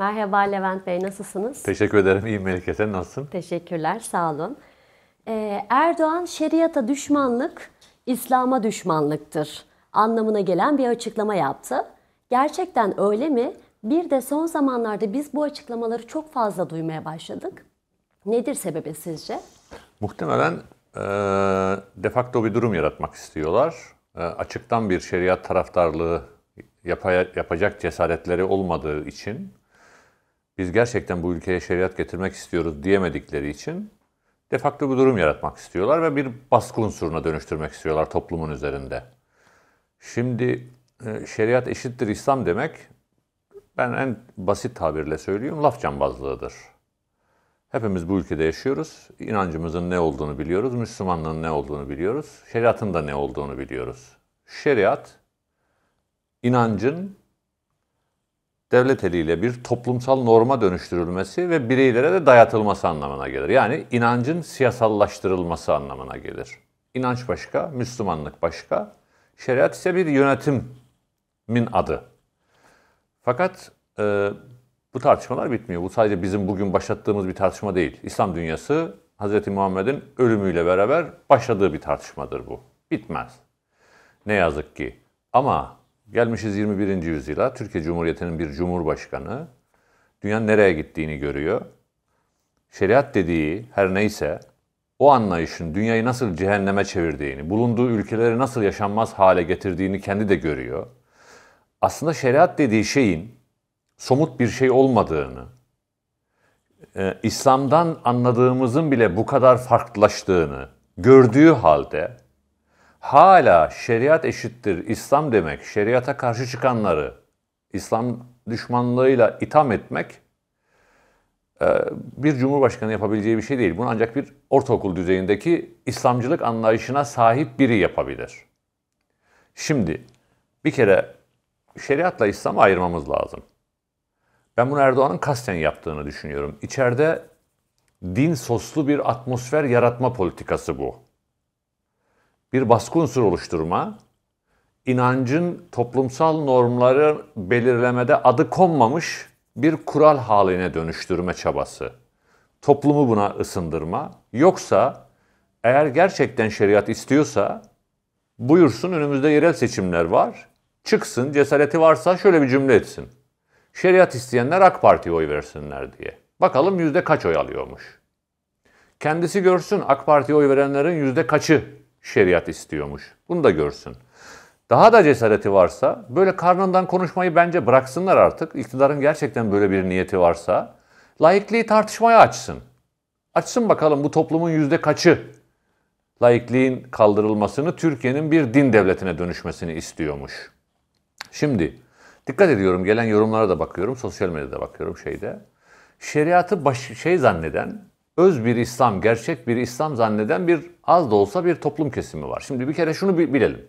Merhaba Levent Bey, nasılsınız? Teşekkür ederim. İyiyim Melike, sen nasılsın? Teşekkürler, sağ olun. Ee, Erdoğan, şeriata düşmanlık, İslam'a düşmanlıktır anlamına gelen bir açıklama yaptı. Gerçekten öyle mi? Bir de son zamanlarda biz bu açıklamaları çok fazla duymaya başladık. Nedir sebebi sizce? Muhtemelen e, de facto bir durum yaratmak istiyorlar. E, açıktan bir şeriat taraftarlığı yapacak cesaretleri olmadığı için biz gerçekten bu ülkeye şeriat getirmek istiyoruz diyemedikleri için defakto bu durum yaratmak istiyorlar ve bir baskı unsuruna dönüştürmek istiyorlar toplumun üzerinde. Şimdi e, şeriat eşittir İslam demek ben en basit tabirle söylüyorum laf cambazlığıdır. Hepimiz bu ülkede yaşıyoruz. İnancımızın ne olduğunu biliyoruz, Müslümanlığın ne olduğunu biliyoruz, şeriatın da ne olduğunu biliyoruz. Şeriat inancın devlet eliyle bir toplumsal norma dönüştürülmesi ve bireylere de dayatılması anlamına gelir. Yani inancın siyasallaştırılması anlamına gelir. İnanç başka, Müslümanlık başka. Şeriat ise bir yönetimin adı. Fakat e, bu tartışmalar bitmiyor. Bu sadece bizim bugün başlattığımız bir tartışma değil. İslam dünyası Hz. Muhammed'in ölümüyle beraber başladığı bir tartışmadır bu. Bitmez. Ne yazık ki. Ama Gelmişiz 21. yüzyıla. Türkiye Cumhuriyeti'nin bir cumhurbaşkanı dünya nereye gittiğini görüyor. Şeriat dediği her neyse o anlayışın dünyayı nasıl cehenneme çevirdiğini, bulunduğu ülkeleri nasıl yaşanmaz hale getirdiğini kendi de görüyor. Aslında şeriat dediği şeyin somut bir şey olmadığını, e, İslam'dan anladığımızın bile bu kadar farklılaştığını gördüğü halde hala şeriat eşittir İslam demek, şeriata karşı çıkanları İslam düşmanlığıyla itham etmek e, bir cumhurbaşkanı yapabileceği bir şey değil. Bunu ancak bir ortaokul düzeyindeki İslamcılık anlayışına sahip biri yapabilir. Şimdi bir kere şeriatla İslam'ı ayırmamız lazım. Ben bunu Erdoğan'ın kasten yaptığını düşünüyorum. İçeride din soslu bir atmosfer yaratma politikası bu bir baskı unsuru oluşturma, inancın toplumsal normları belirlemede adı konmamış bir kural haline dönüştürme çabası. Toplumu buna ısındırma. Yoksa eğer gerçekten şeriat istiyorsa buyursun önümüzde yerel seçimler var. Çıksın cesareti varsa şöyle bir cümle etsin. Şeriat isteyenler AK Parti'ye oy versinler diye. Bakalım yüzde kaç oy alıyormuş. Kendisi görsün AK Parti'ye oy verenlerin yüzde kaçı şeriat istiyormuş. Bunu da görsün. Daha da cesareti varsa böyle karnından konuşmayı bence bıraksınlar artık. İktidarın gerçekten böyle bir niyeti varsa laikliği tartışmaya açsın. Açsın bakalım bu toplumun yüzde kaçı laikliğin kaldırılmasını Türkiye'nin bir din devletine dönüşmesini istiyormuş. Şimdi dikkat ediyorum gelen yorumlara da bakıyorum, sosyal medyada bakıyorum şeyde. Şeriatı baş, şey zanneden, öz bir İslam, gerçek bir İslam zanneden bir az da olsa bir toplum kesimi var. Şimdi bir kere şunu bilelim.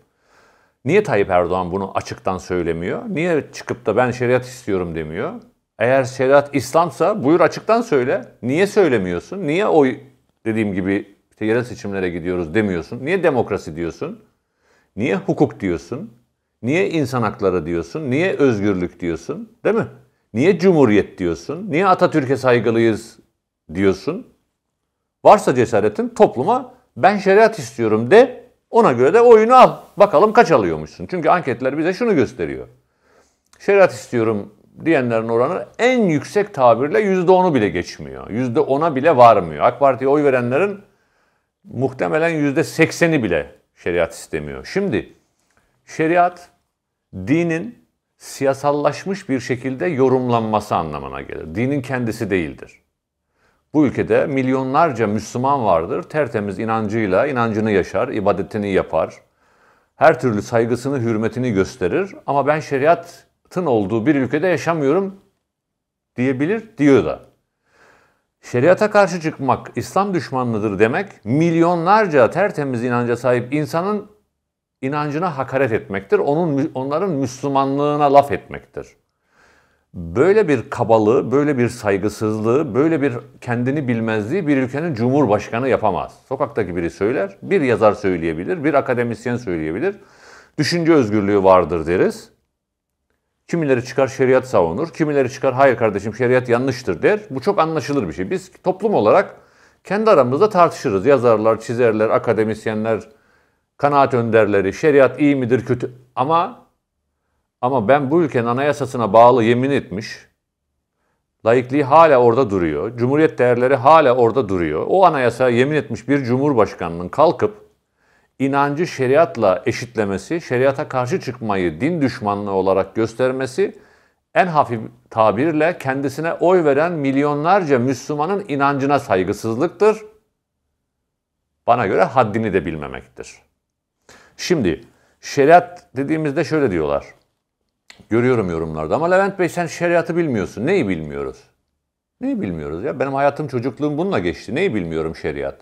Niye Tayyip Erdoğan bunu açıktan söylemiyor? Niye çıkıp da ben şeriat istiyorum demiyor? Eğer şeriat İslamsa buyur açıktan söyle. Niye söylemiyorsun? Niye oy dediğim gibi işte yerel seçimlere gidiyoruz demiyorsun? Niye demokrasi diyorsun? Niye hukuk diyorsun? Niye insan hakları diyorsun? Niye özgürlük diyorsun? Değil mi? Niye cumhuriyet diyorsun? Niye Atatürk'e saygılıyız diyorsun? Varsa cesaretin topluma ben şeriat istiyorum de ona göre de oyunu al. Bakalım kaç alıyormuşsun. Çünkü anketler bize şunu gösteriyor. Şeriat istiyorum diyenlerin oranı en yüksek tabirle %10'u bile geçmiyor. %10'a bile varmıyor. AK Parti'ye oy verenlerin muhtemelen %80'i bile şeriat istemiyor. Şimdi şeriat dinin siyasallaşmış bir şekilde yorumlanması anlamına gelir. Dinin kendisi değildir. Bu ülkede milyonlarca Müslüman vardır. Tertemiz inancıyla inancını yaşar, ibadetini yapar. Her türlü saygısını, hürmetini gösterir. Ama ben şeriatın olduğu bir ülkede yaşamıyorum diyebilir, diyor da. Şeriata karşı çıkmak İslam düşmanlıdır demek, milyonlarca tertemiz inanca sahip insanın inancına hakaret etmektir. Onun onların Müslümanlığına laf etmektir. Böyle bir kabalığı, böyle bir saygısızlığı, böyle bir kendini bilmezliği bir ülkenin cumhurbaşkanı yapamaz. Sokaktaki biri söyler, bir yazar söyleyebilir, bir akademisyen söyleyebilir. Düşünce özgürlüğü vardır deriz. Kimileri çıkar şeriat savunur, kimileri çıkar hayır kardeşim şeriat yanlıştır der. Bu çok anlaşılır bir şey. Biz toplum olarak kendi aramızda tartışırız. Yazarlar, çizerler, akademisyenler, kanaat önderleri, şeriat iyi midir, kötü. Ama ama ben bu ülkenin anayasasına bağlı yemin etmiş, laikliği hala orada duruyor, cumhuriyet değerleri hala orada duruyor. O anayasaya yemin etmiş bir cumhurbaşkanının kalkıp inancı şeriatla eşitlemesi, şeriata karşı çıkmayı din düşmanlığı olarak göstermesi en hafif tabirle kendisine oy veren milyonlarca Müslümanın inancına saygısızlıktır. Bana göre haddini de bilmemektir. Şimdi şeriat dediğimizde şöyle diyorlar. Görüyorum yorumlarda ama Levent Bey sen şeriatı bilmiyorsun. Neyi bilmiyoruz? Neyi bilmiyoruz ya? Benim hayatım çocukluğum bununla geçti. Neyi bilmiyorum şeriat?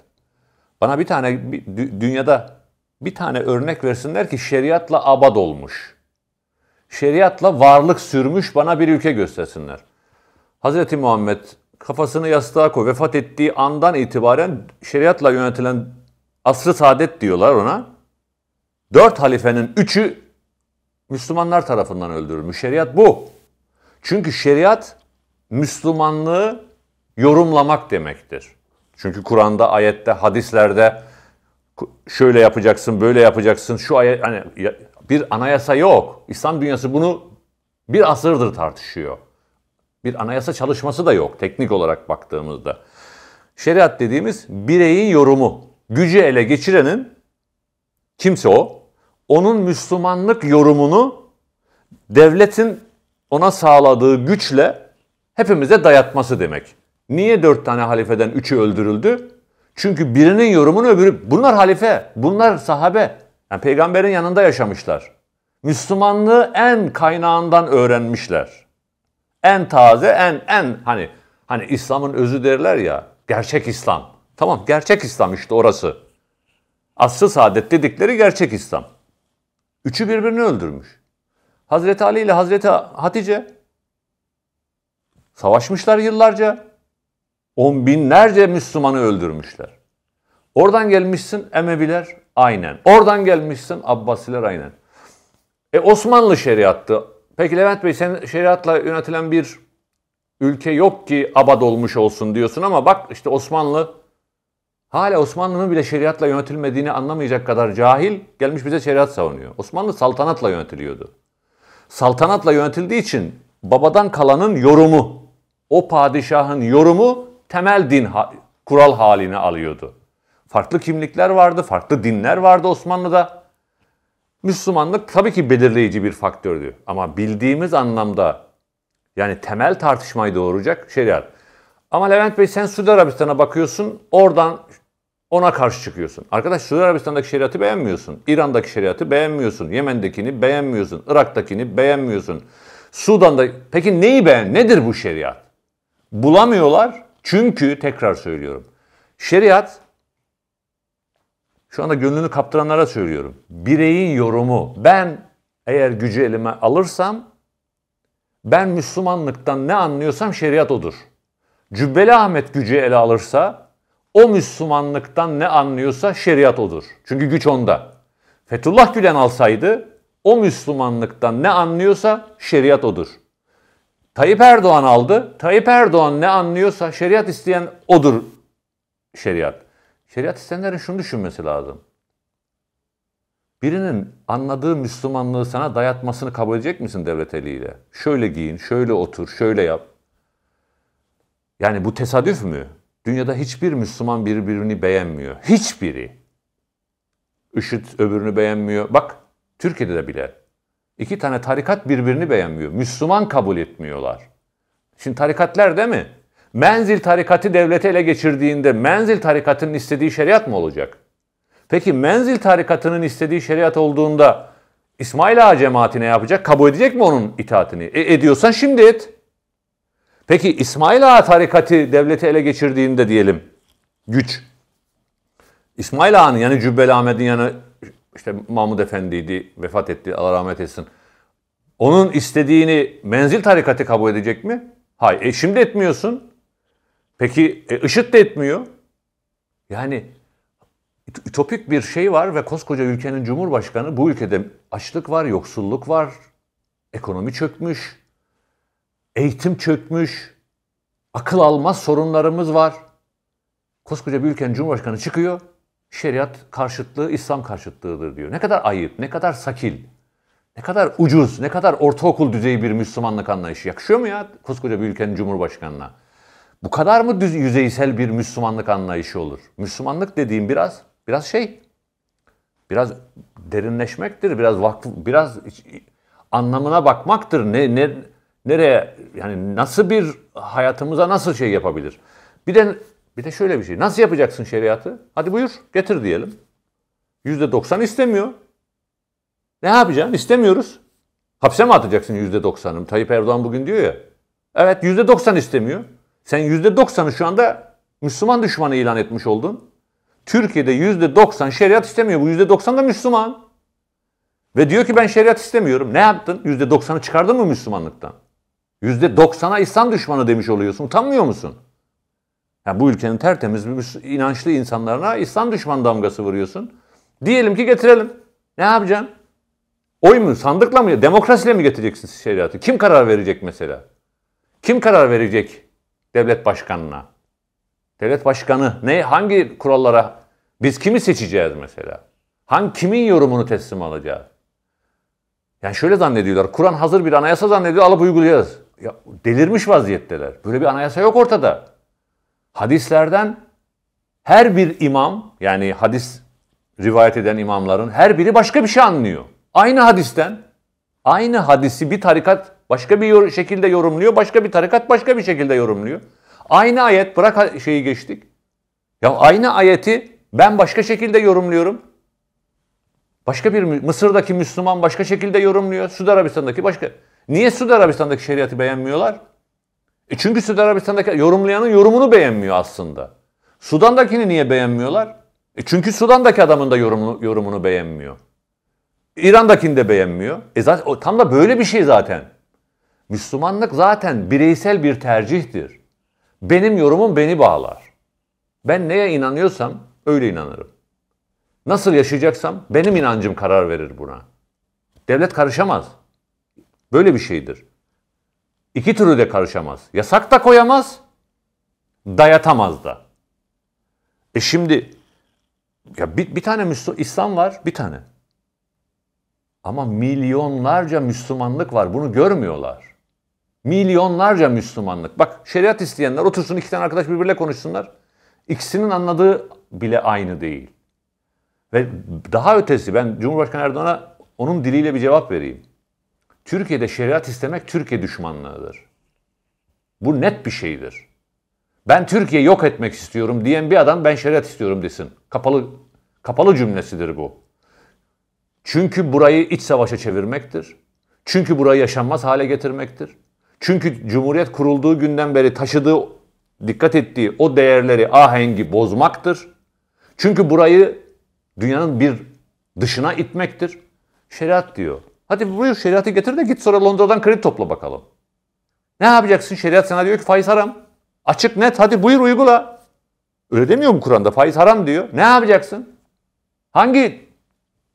Bana bir tane dünyada bir tane örnek versinler ki şeriatla abad olmuş. Şeriatla varlık sürmüş bana bir ülke göstersinler. Hazreti Muhammed kafasını yastığa koy. Vefat ettiği andan itibaren şeriatla yönetilen asrı saadet diyorlar ona. Dört halifenin üçü Müslümanlar tarafından öldürülmüş. Şeriat bu. Çünkü şeriat Müslümanlığı yorumlamak demektir. Çünkü Kur'an'da, ayette, hadislerde şöyle yapacaksın, böyle yapacaksın, şu ayet, hani bir anayasa yok. İslam dünyası bunu bir asırdır tartışıyor. Bir anayasa çalışması da yok teknik olarak baktığımızda. Şeriat dediğimiz bireyin yorumu. Gücü ele geçirenin kimse o onun Müslümanlık yorumunu devletin ona sağladığı güçle hepimize dayatması demek. Niye dört tane halifeden üçü öldürüldü? Çünkü birinin yorumunu öbürü... Bunlar halife, bunlar sahabe. Yani peygamberin yanında yaşamışlar. Müslümanlığı en kaynağından öğrenmişler. En taze, en en hani hani İslam'ın özü derler ya, gerçek İslam. Tamam, gerçek İslam işte orası. Aslı saadet dedikleri gerçek İslam. Üçü birbirini öldürmüş. Hazreti Ali ile Hazreti Hatice savaşmışlar yıllarca. On binlerce Müslümanı öldürmüşler. Oradan gelmişsin Emeviler aynen. Oradan gelmişsin Abbasiler aynen. E Osmanlı şeriattı. Peki Levent Bey sen şeriatla yönetilen bir ülke yok ki abad olmuş olsun diyorsun ama bak işte Osmanlı Hala Osmanlı'nın bile şeriatla yönetilmediğini anlamayacak kadar cahil gelmiş bize şeriat savunuyor. Osmanlı saltanatla yönetiliyordu. Saltanatla yönetildiği için babadan kalanın yorumu, o padişahın yorumu temel din ha- kural halini alıyordu. Farklı kimlikler vardı, farklı dinler vardı Osmanlı'da. Müslümanlık tabii ki belirleyici bir faktördü ama bildiğimiz anlamda yani temel tartışmayı doğuracak şeriat. Ama Levent Bey sen Suudi Arabistan'a bakıyorsun oradan ona karşı çıkıyorsun. Arkadaş Suudi Arabistan'daki şeriatı beğenmiyorsun. İran'daki şeriatı beğenmiyorsun. Yemen'dekini beğenmiyorsun. Irak'takini beğenmiyorsun. Sudan'da peki neyi beğen? Nedir bu şeriat? Bulamıyorlar. Çünkü tekrar söylüyorum. Şeriat şu anda gönlünü kaptıranlara söylüyorum. Bireyin yorumu. Ben eğer gücü elime alırsam ben Müslümanlıktan ne anlıyorsam şeriat odur. Cübbeli Ahmet gücü ele alırsa o Müslümanlıktan ne anlıyorsa şeriat odur. Çünkü güç onda. Fethullah Gülen alsaydı o Müslümanlıktan ne anlıyorsa şeriat odur. Tayyip Erdoğan aldı. Tayyip Erdoğan ne anlıyorsa şeriat isteyen odur şeriat. Şeriat isteyenlerin şunu düşünmesi lazım. Birinin anladığı Müslümanlığı sana dayatmasını kabul edecek misin devlet eliyle? Şöyle giyin, şöyle otur, şöyle yap. Yani bu tesadüf mü? Dünyada hiçbir Müslüman birbirini beğenmiyor. Hiçbiri. IŞİD öbürünü beğenmiyor. Bak Türkiye'de de bile. İki tane tarikat birbirini beğenmiyor. Müslüman kabul etmiyorlar. Şimdi tarikatlar değil mi? Menzil tarikatı devleti ele geçirdiğinde menzil tarikatının istediği şeriat mı olacak? Peki menzil tarikatının istediği şeriat olduğunda İsmail Ağa cemaati ne yapacak? Kabul edecek mi onun itaatini? E, ediyorsan şimdi et. Peki İsmail Ağa tarikatı devleti ele geçirdiğinde diyelim güç. İsmail Ağa'nın yani Cübbeli Ahmet'in yani işte Mahmud Efendi'ydi vefat etti Allah rahmet etsin. Onun istediğini menzil tarikatı kabul edecek mi? Hayır. E şimdi etmiyorsun. Peki e, IŞİD de etmiyor. Yani ütopik bir şey var ve koskoca ülkenin cumhurbaşkanı bu ülkede açlık var, yoksulluk var, ekonomi çökmüş, Eğitim çökmüş, akıl almaz sorunlarımız var. Koskoca bir ülkenin cumhurbaşkanı çıkıyor, şeriat karşıtlığı İslam karşıtlığıdır diyor. Ne kadar ayıp, ne kadar sakil, ne kadar ucuz, ne kadar ortaokul düzeyi bir Müslümanlık anlayışı. Yakışıyor mu ya koskoca bir ülkenin cumhurbaşkanına? Bu kadar mı düz yüzeysel bir Müslümanlık anlayışı olur? Müslümanlık dediğim biraz biraz şey biraz derinleşmektir, biraz vakıf, biraz anlamına bakmaktır. Ne ne nereye yani nasıl bir hayatımıza nasıl şey yapabilir? Bir de bir de şöyle bir şey. Nasıl yapacaksın şeriatı? Hadi buyur getir diyelim. Yüzde doksan istemiyor. Ne yapacaksın? İstemiyoruz. Hapse mi atacaksın yüzde doksanı? Tayyip Erdoğan bugün diyor ya. Evet yüzde doksan istemiyor. Sen yüzde doksanı şu anda Müslüman düşmanı ilan etmiş oldun. Türkiye'de yüzde doksan şeriat istemiyor. Bu yüzde doksan da Müslüman. Ve diyor ki ben şeriat istemiyorum. Ne yaptın? Yüzde doksanı çıkardın mı Müslümanlıktan? Yüzde doksan'a İslam düşmanı demiş oluyorsun. Utanmıyor musun? Yani bu ülkenin tertemiz, inançlı insanlarına İslam düşman damgası vuruyorsun. Diyelim ki getirelim. Ne yapacaksın? Oy mu, sandıkla mı, demokrasiyle mi getireceksin şeriatı? Kim karar verecek mesela? Kim karar verecek devlet başkanına? Devlet başkanı ne hangi kurallara biz kimi seçeceğiz mesela? Hangi kimin yorumunu teslim alacağız? Yani şöyle zannediyorlar. Kur'an hazır bir anayasa zannediyor alıp uygulayacağız ya delirmiş vaziyetteler. Böyle bir anayasa yok ortada. Hadislerden her bir imam yani hadis rivayet eden imamların her biri başka bir şey anlıyor. Aynı hadisten aynı hadisi bir tarikat başka bir yor- şekilde yorumluyor, başka bir tarikat başka bir şekilde yorumluyor. Aynı ayet bırak şeyi geçtik. Ya aynı ayeti ben başka şekilde yorumluyorum. Başka bir Mısır'daki Müslüman başka şekilde yorumluyor. Suudi Arabistan'daki başka. Niye Suudi Arabistan'daki şeriatı beğenmiyorlar? E çünkü Suudi Arabistan'daki yorumlayanın yorumunu beğenmiyor aslında. Sudan'dakini niye beğenmiyorlar? E çünkü Sudan'daki adamın da yorumunu, yorumunu beğenmiyor. İran'dakini de beğenmiyor. E zaten, o, tam da böyle bir şey zaten. Müslümanlık zaten bireysel bir tercihtir. Benim yorumum beni bağlar. Ben neye inanıyorsam öyle inanırım. Nasıl yaşayacaksam benim inancım karar verir buna. Devlet karışamaz. Böyle bir şeydir. İki türlü de karışamaz. Yasak da koyamaz, dayatamaz da. E şimdi ya bir, bir tane Müslüman İslam var, bir tane. Ama milyonlarca Müslümanlık var. Bunu görmüyorlar. Milyonlarca Müslümanlık. Bak şeriat isteyenler otursun iki tane arkadaş birbirle konuşsunlar. İkisinin anladığı bile aynı değil. Ve daha ötesi ben Cumhurbaşkanı Erdoğan'a onun diliyle bir cevap vereyim. Türkiye'de şeriat istemek Türkiye düşmanlığıdır. Bu net bir şeydir. Ben Türkiye yok etmek istiyorum diyen bir adam ben şeriat istiyorum desin. Kapalı kapalı cümlesidir bu. Çünkü burayı iç savaşa çevirmektir. Çünkü burayı yaşanmaz hale getirmektir. Çünkü Cumhuriyet kurulduğu günden beri taşıdığı, dikkat ettiği o değerleri, ahengi bozmaktır. Çünkü burayı dünyanın bir dışına itmektir. Şeriat diyor. Hadi buyur şeriatı getir de git sonra Londra'dan kredi topla bakalım. Ne yapacaksın? Şeriat sana diyor ki faiz haram. Açık net hadi buyur uygula. Öyle demiyor mu Kur'an'da? Faiz haram diyor. Ne yapacaksın? Hangi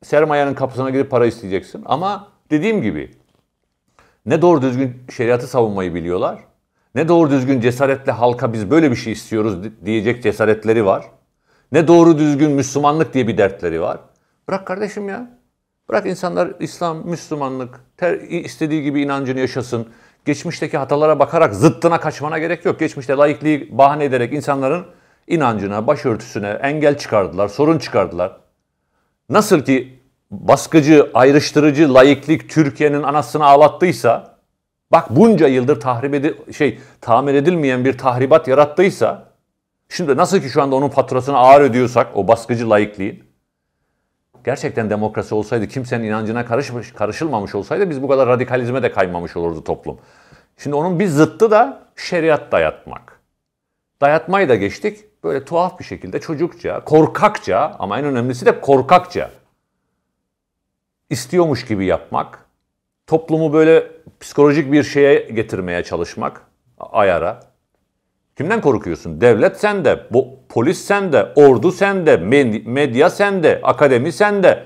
sermayenin kapısına gidip para isteyeceksin? Ama dediğim gibi ne doğru düzgün şeriatı savunmayı biliyorlar. Ne doğru düzgün cesaretle halka biz böyle bir şey istiyoruz diyecek cesaretleri var. Ne doğru düzgün Müslümanlık diye bir dertleri var. Bırak kardeşim ya. Bırak insanlar İslam, Müslümanlık, ter, istediği gibi inancını yaşasın. Geçmişteki hatalara bakarak zıttına kaçmana gerek yok. Geçmişte laikliği bahane ederek insanların inancına, başörtüsüne engel çıkardılar, sorun çıkardılar. Nasıl ki baskıcı, ayrıştırıcı laiklik Türkiye'nin anasını ağlattıysa, bak bunca yıldır tahrip edi şey tamir edilmeyen bir tahribat yarattıysa, şimdi nasıl ki şu anda onun faturasını ağır ödüyorsak o baskıcı laikliğin, gerçekten demokrasi olsaydı, kimsenin inancına karışmış, karışılmamış olsaydı biz bu kadar radikalizme de kaymamış olurdu toplum. Şimdi onun bir zıttı da şeriat dayatmak. Dayatmayı da geçtik. Böyle tuhaf bir şekilde çocukça, korkakça ama en önemlisi de korkakça istiyormuş gibi yapmak. Toplumu böyle psikolojik bir şeye getirmeye çalışmak ayara. Kimden korkuyorsun? Devlet sende, bo- polis sende, ordu sende, med- medya sende, akademi sende.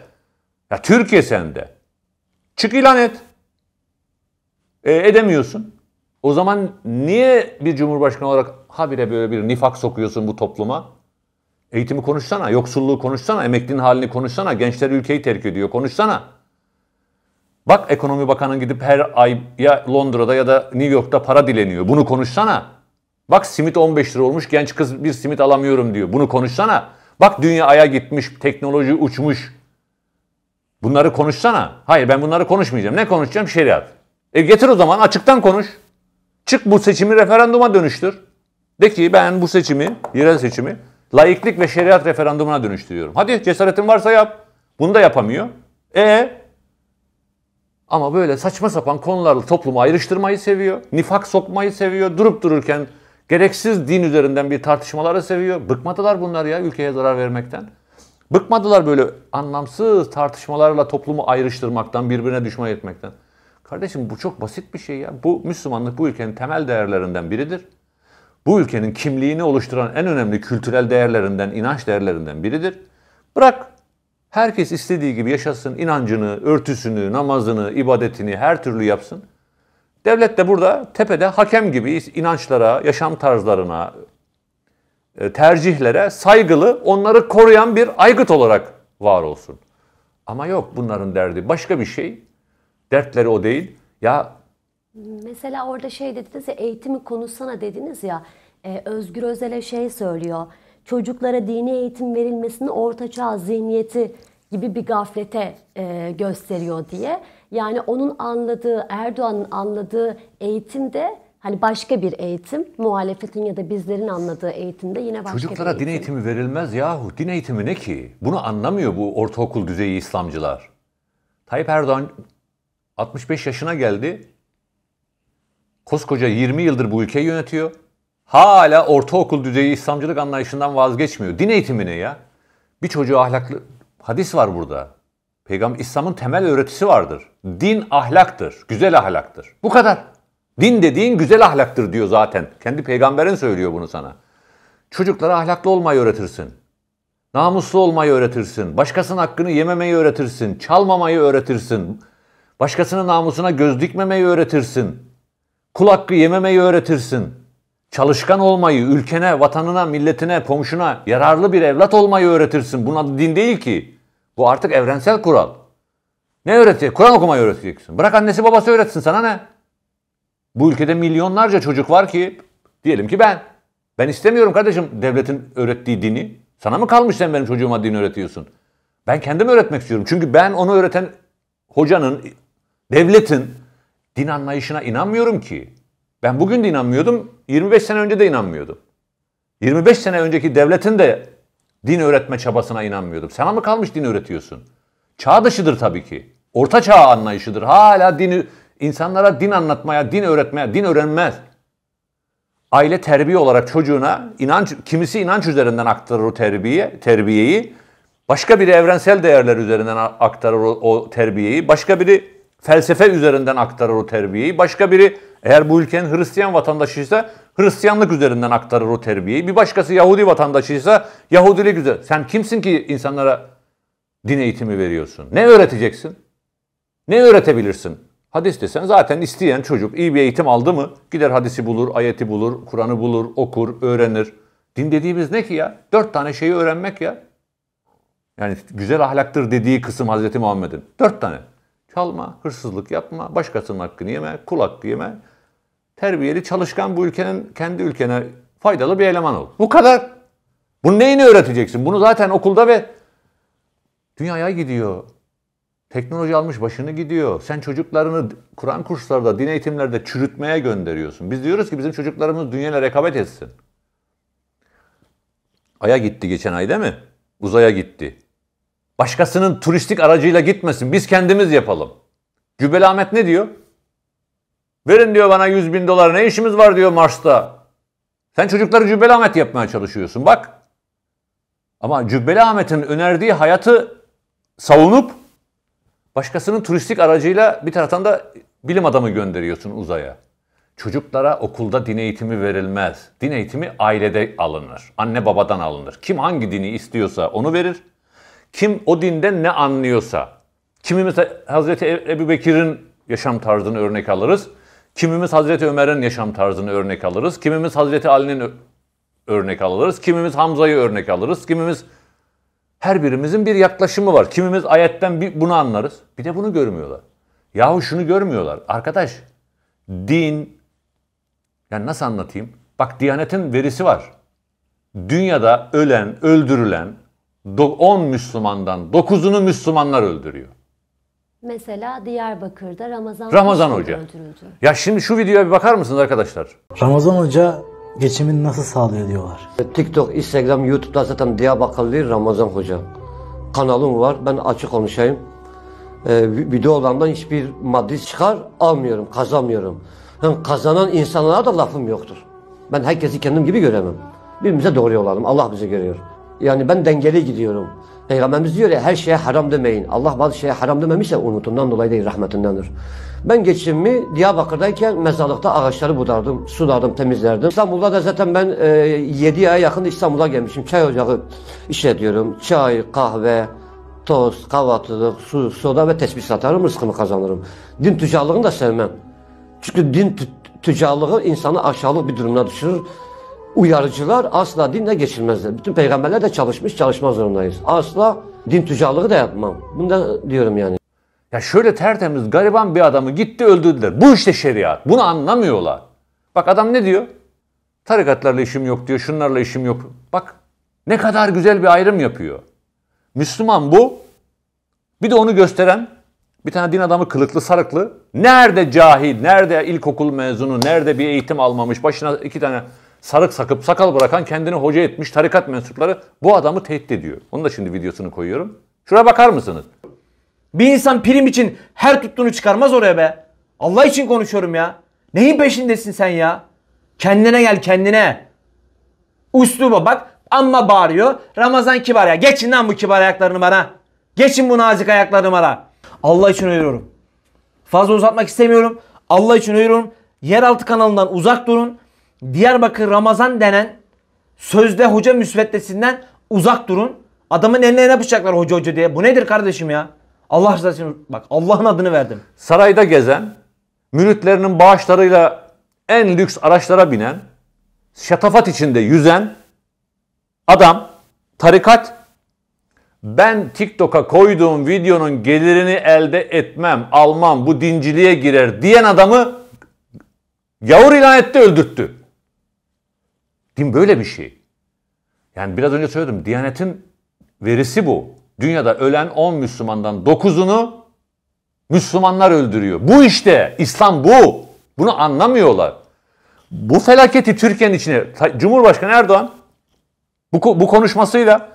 Ya Türkiye sende. Çık ilan et. E, edemiyorsun. O zaman niye bir cumhurbaşkanı olarak habire böyle bir nifak sokuyorsun bu topluma? Eğitimi konuşsana, yoksulluğu konuşsana, emeklinin halini konuşsana, gençler ülkeyi terk ediyor konuşsana. Bak ekonomi bakanın gidip her ay ya Londra'da ya da New York'ta para dileniyor. Bunu konuşsana. Bak simit 15 lira olmuş genç kız bir simit alamıyorum diyor. Bunu konuşsana. Bak dünya aya gitmiş, teknoloji uçmuş. Bunları konuşsana. Hayır ben bunları konuşmayacağım. Ne konuşacağım? Şeriat. E getir o zaman açıktan konuş. Çık bu seçimi referanduma dönüştür. De ki ben bu seçimi, yerel seçimi laiklik ve şeriat referandumuna dönüştürüyorum. Hadi cesaretin varsa yap. Bunu da yapamıyor. E ama böyle saçma sapan konularla toplumu ayrıştırmayı seviyor. Nifak sokmayı seviyor. Durup dururken Gereksiz din üzerinden bir tartışmalara seviyor. Bıkmadılar bunlar ya ülkeye zarar vermekten. Bıkmadılar böyle anlamsız tartışmalarla toplumu ayrıştırmaktan, birbirine düşman etmekten. Kardeşim bu çok basit bir şey ya. Bu Müslümanlık bu ülkenin temel değerlerinden biridir. Bu ülkenin kimliğini oluşturan en önemli kültürel değerlerinden, inanç değerlerinden biridir. Bırak herkes istediği gibi yaşasın, inancını, örtüsünü, namazını, ibadetini her türlü yapsın. Devlet de burada tepede hakem gibi inançlara, yaşam tarzlarına, e, tercihlere saygılı, onları koruyan bir aygıt olarak var olsun. Ama yok bunların derdi başka bir şey. Dertleri o değil. Ya Mesela orada şey dediniz ya eğitimi konuşsana dediniz ya e, Özgür Özel'e şey söylüyor. Çocuklara dini eğitim verilmesini ortaçağ zihniyeti gibi bir gaflete e, gösteriyor diye. Yani onun anladığı, Erdoğan'ın anladığı eğitimde hani başka bir eğitim, muhalefetin ya da bizlerin anladığı eğitimde yine başka Çocuklara bir eğitim. din eğitimi verilmez yahu. Din eğitimi ne ki? Bunu anlamıyor bu ortaokul düzeyi İslamcılar. Tayyip Erdoğan 65 yaşına geldi. Koskoca 20 yıldır bu ülkeyi yönetiyor. Hala ortaokul düzeyi İslamcılık anlayışından vazgeçmiyor. Din eğitimi ne ya? Bir çocuğu ahlaklı hadis var burada. Peygamber İslam'ın temel öğretisi vardır. Din ahlaktır, güzel ahlaktır. Bu kadar. Din dediğin güzel ahlaktır diyor zaten. Kendi peygamberin söylüyor bunu sana. Çocuklara ahlaklı olmayı öğretirsin. Namuslu olmayı öğretirsin. Başkasının hakkını yememeyi öğretirsin. Çalmamayı öğretirsin. Başkasının namusuna göz dikmemeyi öğretirsin. Kul hakkı yememeyi öğretirsin. Çalışkan olmayı, ülkene, vatanına, milletine, komşuna yararlı bir evlat olmayı öğretirsin. Bunun adı din değil ki. Bu artık evrensel kural. Ne öğretiyor? Kur'an okumayı öğreteceksin. Bırak annesi babası öğretsin sana ne? Bu ülkede milyonlarca çocuk var ki diyelim ki ben. Ben istemiyorum kardeşim devletin öğrettiği dini. Sana mı kalmış sen benim çocuğuma din öğretiyorsun? Ben kendim öğretmek istiyorum. Çünkü ben onu öğreten hocanın, devletin din anlayışına inanmıyorum ki. Ben bugün de inanmıyordum, 25 sene önce de inanmıyordum. 25 sene önceki devletin de din öğretme çabasına inanmıyordum. Sana mı kalmış din öğretiyorsun? Çağ dışıdır tabii ki. Orta çağ anlayışıdır. Hala dini insanlara din anlatmaya, din öğretmeye, din öğrenmez. Aile terbiye olarak çocuğuna inanç kimisi inanç üzerinden aktarır o terbiye, terbiyeyi. Başka biri evrensel değerler üzerinden aktarır o, o terbiyeyi. Başka biri felsefe üzerinden aktarır o terbiyeyi. Başka biri eğer bu ülkenin Hristiyan vatandaşıysa Hristiyanlık üzerinden aktarır o terbiyeyi. Bir başkası Yahudi vatandaşıysa Yahudilik üzerinden. Sen kimsin ki insanlara din eğitimi veriyorsun? Ne öğreteceksin? Ne öğretebilirsin? Hadis desen zaten isteyen çocuk iyi bir eğitim aldı mı gider hadisi bulur, ayeti bulur, Kur'an'ı bulur, okur, öğrenir. Din dediğimiz ne ki ya? Dört tane şeyi öğrenmek ya. Yani güzel ahlaktır dediği kısım Hazreti Muhammed'in. Dört tane çalma, hırsızlık yapma, başkasının hakkını yeme, kul hakkı yeme. Terbiyeli, çalışkan bu ülkenin kendi ülkene faydalı bir eleman ol. Bu kadar. Bunu neyini öğreteceksin? Bunu zaten okulda ve dünyaya gidiyor. Teknoloji almış başını gidiyor. Sen çocuklarını Kur'an kurslarda, din eğitimlerde çürütmeye gönderiyorsun. Biz diyoruz ki bizim çocuklarımız dünyaya rekabet etsin. Ay'a gitti geçen ay değil mi? Uzaya gitti. Başkasının turistik aracıyla gitmesin. Biz kendimiz yapalım. Cübbeli Ahmet ne diyor? Verin diyor bana 100 bin dolar. Ne işimiz var diyor Mars'ta. Sen çocukları Cübbeli Ahmet yapmaya çalışıyorsun. Bak. Ama Cübbeli Ahmet'in önerdiği hayatı savunup başkasının turistik aracıyla bir taraftan da bilim adamı gönderiyorsun uzaya. Çocuklara okulda din eğitimi verilmez. Din eğitimi ailede alınır. Anne babadan alınır. Kim hangi dini istiyorsa onu verir. Kim o dinden ne anlıyorsa, kimimiz Hazreti e- Ebu Bekir'in yaşam tarzını örnek alırız, kimimiz Hazreti Ömer'in yaşam tarzını örnek alırız, kimimiz Hazreti Ali'nin örnek alırız, kimimiz Hamza'yı örnek alırız, kimimiz... Her birimizin bir yaklaşımı var. Kimimiz ayetten bir bunu anlarız, bir de bunu görmüyorlar. Yahu şunu görmüyorlar. Arkadaş, din... Yani nasıl anlatayım? Bak Diyanet'in verisi var. Dünyada ölen, öldürülen, 10 Müslümandan 9'unu Müslümanlar öldürüyor. Mesela Diyarbakır'da Ramazan, Ramazan Hoca öldürüldü. Ya şimdi şu videoya bir bakar mısınız arkadaşlar? Ramazan Hoca geçimin nasıl sağlıyor diyorlar. TikTok, Instagram, YouTube'da zaten Diyarbakırlı Ramazan Hoca kanalım var. Ben açık konuşayım. Ee, videolarımdan hiçbir maddi çıkar almıyorum, kazanmıyorum. Yani kazanan insanlara da lafım yoktur. Ben herkesi kendim gibi göremem. Birbirimize doğru olalım. Allah bizi görüyor. Yani ben dengeli gidiyorum. Peygamberimiz diyor ya her şeye haram demeyin. Allah bazı şeye haram dememişse unutundan dolayı değil rahmetindendir. Ben geçimimi Diyarbakır'dayken mezarlıkta ağaçları budardım, sulardım, temizlerdim. İstanbul'da da zaten ben e, 7 aya yakın İstanbul'a gelmişim. Çay ocağı işletiyorum. Çay, kahve, toz, kahvaltılık, su, soda ve tesbih satarım, rızkımı kazanırım. Din tüccarlığını da sevmem. Çünkü din tüccarlığı insanı aşağılık bir durumuna düşürür uyarıcılar asla dinle geçilmezler. Bütün peygamberler de çalışmış, çalışmaz zorundayız. Asla din tüccarlığı da yapmam. Bunu da diyorum yani. Ya şöyle tertemiz gariban bir adamı gitti öldürdüler. Bu işte şeriat. Bunu anlamıyorlar. Bak adam ne diyor? Tarikatlarla işim yok diyor, şunlarla işim yok. Bak ne kadar güzel bir ayrım yapıyor. Müslüman bu. Bir de onu gösteren bir tane din adamı kılıklı sarıklı. Nerede cahil, nerede ilkokul mezunu, nerede bir eğitim almamış, başına iki tane sarık sakıp sakal bırakan kendini hoca etmiş tarikat mensupları bu adamı tehdit ediyor. Onu da şimdi videosunu koyuyorum. Şuraya bakar mısınız? Bir insan prim için her tuttuğunu çıkarmaz oraya be. Allah için konuşuyorum ya. Neyin peşindesin sen ya? Kendine gel kendine. Usluba bak amma bağırıyor. Ramazan kibar ya. Geçin lan bu kibar ayaklarını bana. Geçin bu nazik ayaklarını bana. Allah için uyuyorum. Fazla uzatmak istemiyorum. Allah için uyuyorum. Yeraltı kanalından uzak durun. Diyarbakır Ramazan denen sözde hoca müsveddesinden uzak durun. Adamın eline ne yapacaklar hoca hoca diye. Bu nedir kardeşim ya? Allah razı olsun bak Allah'ın adını verdim. Sarayda gezen, müritlerinin bağışlarıyla en lüks araçlara binen, şatafat içinde yüzen adam, tarikat ben TikTok'a koyduğum videonun gelirini elde etmem, almam, bu dinciliğe girer diyen adamı yavur ilan etti öldürttü. Din böyle bir şey. Yani biraz önce söyledim. Diyanetin verisi bu. Dünyada ölen 10 Müslümandan 9'unu Müslümanlar öldürüyor. Bu işte İslam bu. Bunu anlamıyorlar. Bu felaketi Türkiye'nin içine Cumhurbaşkanı Erdoğan bu, bu konuşmasıyla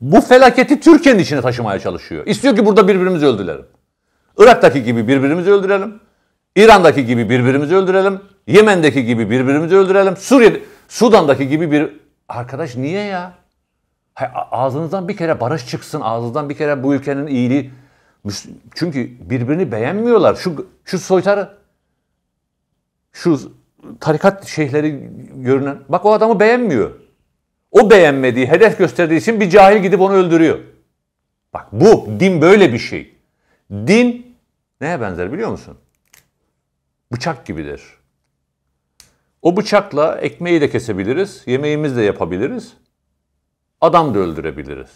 bu felaketi Türkiye'nin içine taşımaya çalışıyor. İstiyor ki burada birbirimizi öldürelim. Irak'taki gibi birbirimizi öldürelim. İran'daki gibi birbirimizi öldürelim. Yemen'deki gibi birbirimizi öldürelim. Suriye'de Sudan'daki gibi bir arkadaş niye ya? Ağzınızdan bir kere barış çıksın, ağzınızdan bir kere bu ülkenin iyiliği. Çünkü birbirini beğenmiyorlar. Şu, şu soytarı, şu tarikat şeyhleri görünen. Bak o adamı beğenmiyor. O beğenmediği, hedef gösterdiği için bir cahil gidip onu öldürüyor. Bak bu, din böyle bir şey. Din neye benzer biliyor musun? Bıçak gibidir. O bıçakla ekmeği de kesebiliriz, yemeğimiz de yapabiliriz. Adam da öldürebiliriz.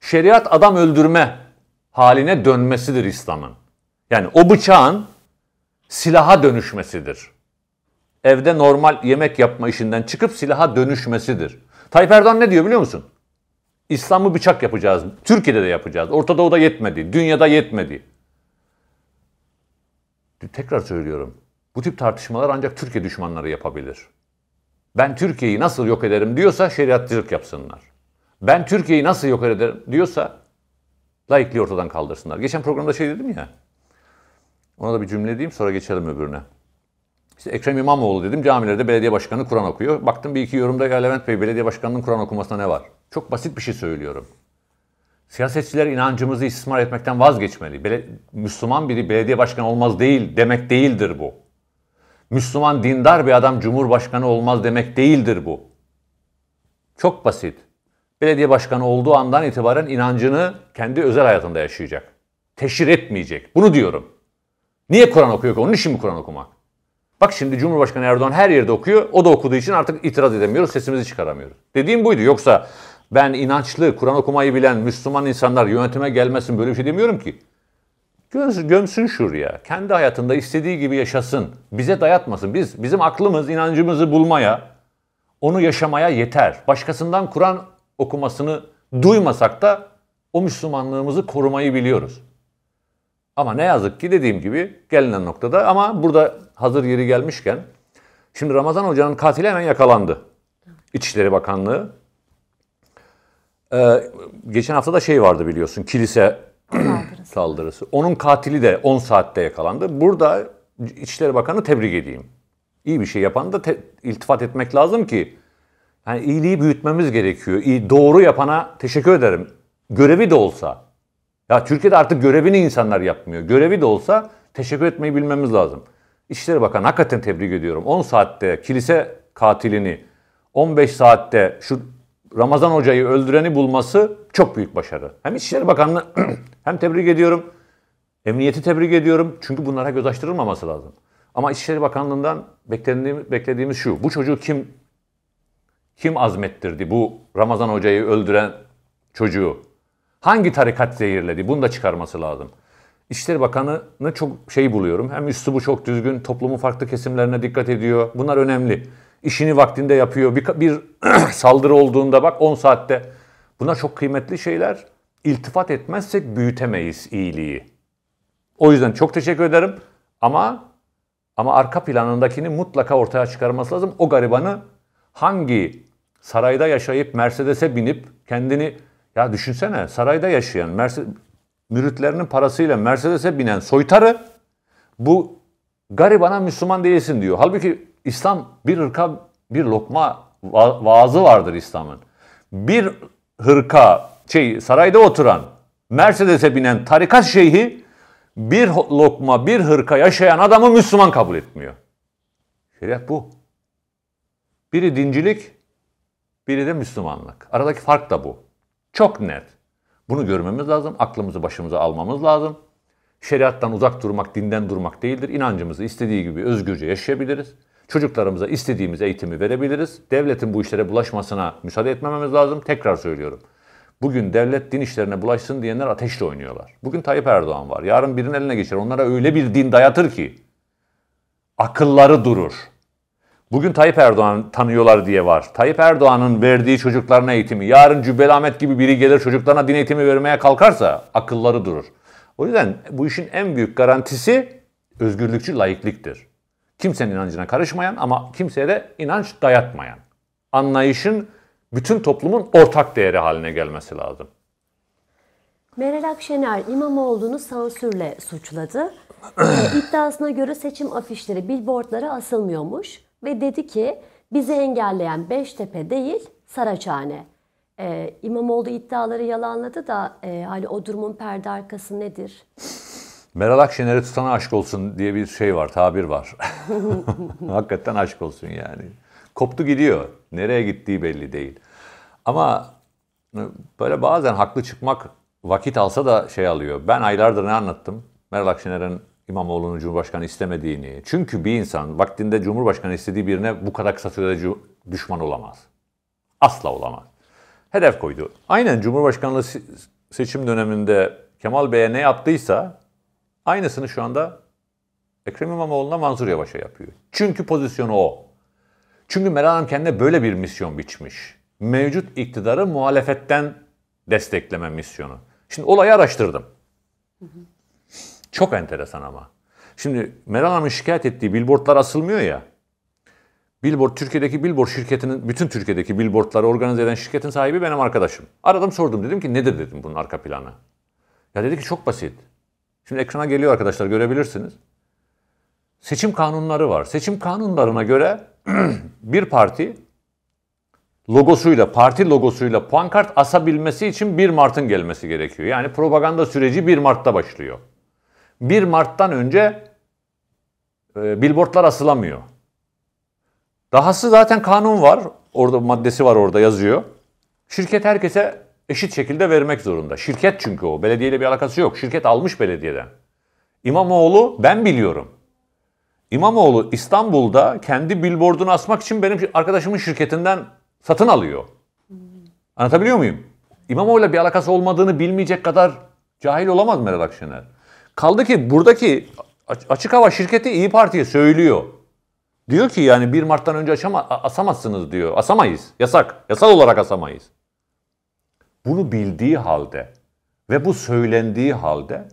Şeriat adam öldürme haline dönmesidir İslam'ın. Yani o bıçağın silaha dönüşmesidir. Evde normal yemek yapma işinden çıkıp silaha dönüşmesidir. Tayyip Erdoğan ne diyor biliyor musun? İslam'ı bıçak yapacağız. Türkiye'de de yapacağız. Ortadoğu'da yetmedi. Dünyada yetmedi. Tekrar söylüyorum. Bu tip tartışmalar ancak Türkiye düşmanları yapabilir. Ben Türkiye'yi nasıl yok ederim diyorsa şeriatçılık yapsınlar. Ben Türkiye'yi nasıl yok ederim diyorsa laikliği ortadan kaldırsınlar. Geçen programda şey dedim ya. Ona da bir cümle diyeyim sonra geçelim öbürüne. İşte Ekrem İmamoğlu dedim camilerde belediye başkanı Kur'an okuyor. Baktım bir iki yorumda ya Levent Bey belediye başkanının Kur'an okumasına ne var? Çok basit bir şey söylüyorum. Siyasetçiler inancımızı istismar etmekten vazgeçmeli. Müslüman biri belediye başkanı olmaz değil demek değildir bu. Müslüman dindar bir adam cumhurbaşkanı olmaz demek değildir bu. Çok basit. Belediye başkanı olduğu andan itibaren inancını kendi özel hayatında yaşayacak. Teşhir etmeyecek. Bunu diyorum. Niye Kur'an okuyor ki? Onun için mi Kur'an okumak? Bak şimdi Cumhurbaşkanı Erdoğan her yerde okuyor. O da okuduğu için artık itiraz edemiyoruz, sesimizi çıkaramıyoruz. Dediğim buydu. Yoksa ben inançlı, Kur'an okumayı bilen Müslüman insanlar yönetime gelmesin böyle bir şey demiyorum ki gömsün şuraya. Kendi hayatında istediği gibi yaşasın. Bize dayatmasın. Biz bizim aklımız inancımızı bulmaya, onu yaşamaya yeter. Başkasından Kur'an okumasını duymasak da o Müslümanlığımızı korumayı biliyoruz. Ama ne yazık ki dediğim gibi gelinen noktada ama burada hazır yeri gelmişken şimdi Ramazan Hoca'nın katili hemen yakalandı. İçişleri Bakanlığı. Ee, geçen hafta da şey vardı biliyorsun kilise saldırısı. Onun katili de 10 saatte yakalandı. Burada İçişleri Bakanı tebrik edeyim. İyi bir şey yapan da te- iltifat etmek lazım ki yani iyiliği büyütmemiz gerekiyor. İyi, doğru yapana teşekkür ederim. Görevi de olsa. Ya Türkiye'de artık görevini insanlar yapmıyor. Görevi de olsa teşekkür etmeyi bilmemiz lazım. İçişleri Bakanı hakikaten tebrik ediyorum. 10 saatte kilise katilini, 15 saatte şu Ramazan Hoca'yı öldüreni bulması çok büyük başarı. Hem İçişleri Bakanlığı hem tebrik ediyorum. Emniyeti tebrik ediyorum. Çünkü bunlara göz açtırılmaması lazım. Ama İçişleri Bakanlığı'ndan beklediğimiz, beklediğimiz şu. Bu çocuğu kim kim azmettirdi bu Ramazan Hoca'yı öldüren çocuğu? Hangi tarikat zehirledi? Bunu da çıkarması lazım. İçişleri Bakanı'nı çok şey buluyorum. Hem üstü bu çok düzgün, toplumun farklı kesimlerine dikkat ediyor. Bunlar önemli. İşini vaktinde yapıyor. Bir, bir saldırı olduğunda bak 10 saatte Bunlar çok kıymetli şeyler. İltifat etmezsek büyütemeyiz iyiliği. O yüzden çok teşekkür ederim. Ama ama arka planındakini mutlaka ortaya çıkarması lazım. O garibanı hangi sarayda yaşayıp Mercedes'e binip kendini ya düşünsene sarayda yaşayan Mercedes, müritlerinin parasıyla Mercedes'e binen soytarı bu garibana Müslüman değilsin diyor. Halbuki İslam bir ırka bir lokma vaazı vardır İslam'ın. Bir hırka, şey sarayda oturan, Mercedes'e binen tarikat şeyhi bir lokma, bir hırka yaşayan adamı Müslüman kabul etmiyor. Şeriat bu. Biri dincilik, biri de Müslümanlık. Aradaki fark da bu. Çok net. Bunu görmemiz lazım, aklımızı başımıza almamız lazım. Şeriattan uzak durmak, dinden durmak değildir. İnancımızı istediği gibi özgürce yaşayabiliriz. Çocuklarımıza istediğimiz eğitimi verebiliriz. Devletin bu işlere bulaşmasına müsaade etmememiz lazım. Tekrar söylüyorum. Bugün devlet din işlerine bulaşsın diyenler ateşle oynuyorlar. Bugün Tayyip Erdoğan var. Yarın birinin eline geçer. Onlara öyle bir din dayatır ki akılları durur. Bugün Tayyip Erdoğan tanıyorlar diye var. Tayyip Erdoğan'ın verdiği çocuklarına eğitimi, yarın Cübbeli Ahmet gibi biri gelir çocuklarına din eğitimi vermeye kalkarsa akılları durur. O yüzden bu işin en büyük garantisi özgürlükçü laikliktir. Kimsenin inancına karışmayan ama kimseye de inanç dayatmayan. Anlayışın bütün toplumun ortak değeri haline gelmesi lazım. Meral Akşener İmamoğlu'nu sansürle suçladı. İddiasına göre seçim afişleri billboardlara asılmıyormuş ve dedi ki bizi engelleyen Beştepe değil Saraçhane. Ee, İmamoğlu iddiaları yalanladı da e, hani o durumun perde arkası nedir? Meral Akşener'e tutana aşk olsun diye bir şey var, tabir var. Hakikaten aşk olsun yani. Koptu gidiyor. Nereye gittiği belli değil. Ama e, böyle bazen haklı çıkmak vakit alsa da şey alıyor. Ben aylardır ne anlattım? Meral Akşener'in İmamoğlu'nun Cumhurbaşkanı istemediğini. Çünkü bir insan vaktinde Cumhurbaşkanı istediği birine bu kadar kısa sürede düşman olamaz. Asla olamaz. Hedef koydu. Aynen Cumhurbaşkanlığı seçim döneminde Kemal Bey'e ne yaptıysa Aynısını şu anda Ekrem İmamoğlu'na Mansur Yavaş'a yapıyor. Çünkü pozisyonu o. Çünkü Meral Hanım kendine böyle bir misyon biçmiş. Mevcut iktidarı muhalefetten destekleme misyonu. Şimdi olayı araştırdım. Çok enteresan ama. Şimdi Meral Hanım'ın şikayet ettiği billboardlar asılmıyor ya. Billboard Türkiye'deki billboard şirketinin bütün Türkiye'deki billboardları organize eden şirketin sahibi benim arkadaşım. Aradım sordum dedim ki nedir dedim bunun arka planı. Ya dedi ki çok basit. Şimdi ekrana geliyor arkadaşlar görebilirsiniz. Seçim kanunları var. Seçim kanunlarına göre bir parti logosuyla, parti logosuyla pankart asabilmesi için 1 Mart'ın gelmesi gerekiyor. Yani propaganda süreci 1 Mart'ta başlıyor. 1 Mart'tan önce e, billboardlar asılamıyor. Dahası zaten kanun var. Orada maddesi var orada yazıyor. Şirket herkese eşit şekilde vermek zorunda. Şirket çünkü o. Belediyeyle bir alakası yok. Şirket almış belediyeden. İmamoğlu ben biliyorum. İmamoğlu İstanbul'da kendi billboardunu asmak için benim arkadaşımın şirketinden satın alıyor. Anlatabiliyor muyum? İmamoğlu'yla bir alakası olmadığını bilmeyecek kadar cahil olamaz Meral Akşener. Kaldı ki buradaki açık hava şirketi İyi Parti'ye söylüyor. Diyor ki yani 1 Mart'tan önce asamazsınız diyor. Asamayız. Yasak. Yasal olarak asamayız bunu bildiği halde ve bu söylendiği halde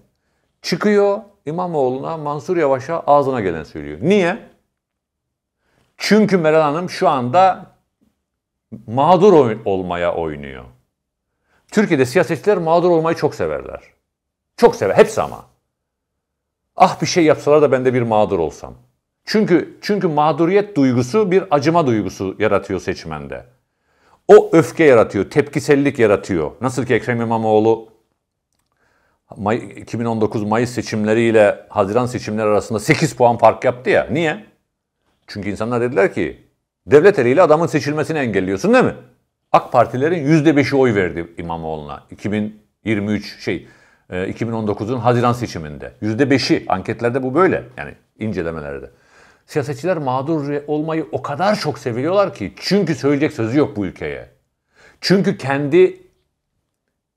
çıkıyor İmamoğlu'na, Mansur Yavaş'a ağzına gelen söylüyor. Niye? Çünkü Meral Hanım şu anda mağdur olmaya oynuyor. Türkiye'de siyasetçiler mağdur olmayı çok severler. Çok sever, hepsi ama. Ah bir şey yapsalar da ben de bir mağdur olsam. Çünkü çünkü mağduriyet duygusu bir acıma duygusu yaratıyor seçmende. O öfke yaratıyor, tepkisellik yaratıyor. Nasıl ki Ekrem İmamoğlu May 2019 Mayıs seçimleriyle Haziran seçimleri arasında 8 puan fark yaptı ya. Niye? Çünkü insanlar dediler ki devlet eliyle adamın seçilmesini engelliyorsun değil mi? AK Partilerin %5'i oy verdi İmamoğlu'na 2023 şey 2019'un e, Haziran seçiminde. %5'i anketlerde bu böyle yani incelemelerde. Siyasetçiler mağdur olmayı o kadar çok seviyorlar ki. Çünkü söyleyecek sözü yok bu ülkeye. Çünkü kendi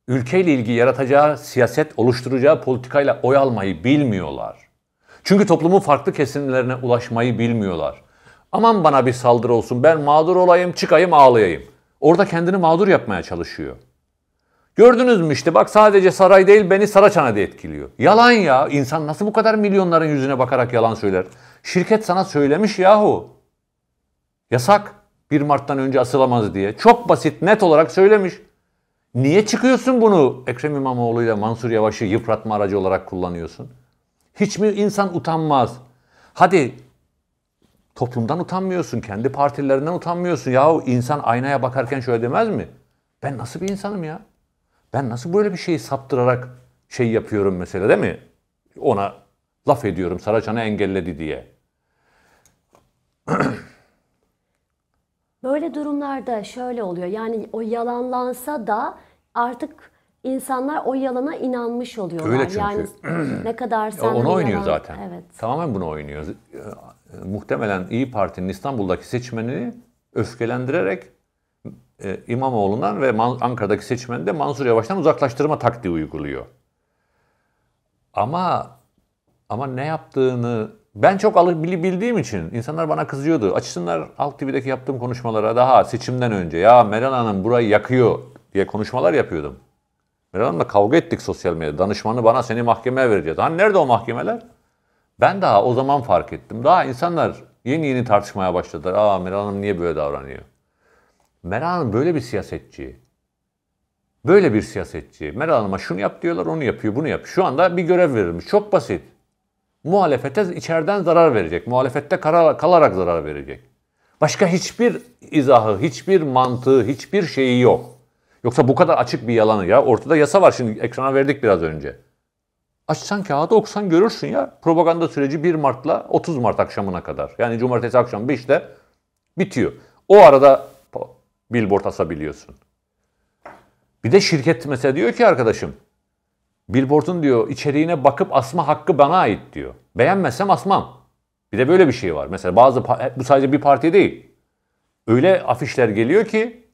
ülkeyle ilgili yaratacağı, siyaset oluşturacağı politikayla oy almayı bilmiyorlar. Çünkü toplumun farklı kesimlerine ulaşmayı bilmiyorlar. Aman bana bir saldırı olsun, ben mağdur olayım, çıkayım, ağlayayım. Orada kendini mağdur yapmaya çalışıyor. Gördünüz mü işte bak sadece saray değil beni Saraçhane da etkiliyor. Yalan ya. insan nasıl bu kadar milyonların yüzüne bakarak yalan söyler? Şirket sana söylemiş yahu. Yasak 1 Mart'tan önce asılamaz diye. Çok basit net olarak söylemiş. Niye çıkıyorsun bunu Ekrem İmamoğlu ile Mansur Yavaş'ı yıpratma aracı olarak kullanıyorsun? Hiç mi insan utanmaz? Hadi toplumdan utanmıyorsun, kendi partilerinden utanmıyorsun. Yahu insan aynaya bakarken şöyle demez mi? Ben nasıl bir insanım ya? Ben nasıl böyle bir şeyi saptırarak şey yapıyorum mesela değil mi? Ona laf ediyorum Saraçan'ı engelledi diye. Böyle durumlarda şöyle oluyor. Yani o yalanlansa da artık insanlar o yalana inanmış oluyorlar. Öyle çünkü. Yani ne kadar sen Onu yalan... oynuyor zaten. Evet. Tamamen bunu oynuyor. E, muhtemelen İyi Parti'nin İstanbul'daki seçmenini öfkelendirerek e, İmamoğlu'ndan ve Ankara'daki seçmeni de Mansur Yavaş'tan uzaklaştırma taktiği uyguluyor. Ama ama ne yaptığını ben çok alıbili bildiğim için insanlar bana kızıyordu. Açsınlar alt TV'deki yaptığım konuşmalara daha seçimden önce. Ya Meral Hanım burayı yakıyor diye konuşmalar yapıyordum. Meral Hanım'la kavga ettik sosyal medyada. Danışmanı bana seni mahkemeye vereceğiz. Hani nerede o mahkemeler? Ben daha o zaman fark ettim. Daha insanlar yeni yeni tartışmaya başladılar. Aa Meral Hanım niye böyle davranıyor? Meral Hanım böyle bir siyasetçi. Böyle bir siyasetçi. Meral Hanım'a şunu yap diyorlar, onu yapıyor, bunu yap. Şu anda bir görev verilmiş. Çok basit muhalefete içeriden zarar verecek. Muhalefette kalarak zarar verecek. Başka hiçbir izahı, hiçbir mantığı, hiçbir şeyi yok. Yoksa bu kadar açık bir yalanı ya. Ortada yasa var şimdi ekrana verdik biraz önce. Açsan kağıdı okusan görürsün ya. Propaganda süreci 1 Mart'la 30 Mart akşamına kadar. Yani cumartesi akşam 5'te bitiyor. O arada billboard asabiliyorsun. Bir de şirket mesela diyor ki arkadaşım Billboard'un diyor içeriğine bakıp asma hakkı bana ait diyor. Beğenmezsem asmam. Bir de böyle bir şey var. Mesela bazı e, bu sadece bir parti değil. Öyle afişler geliyor ki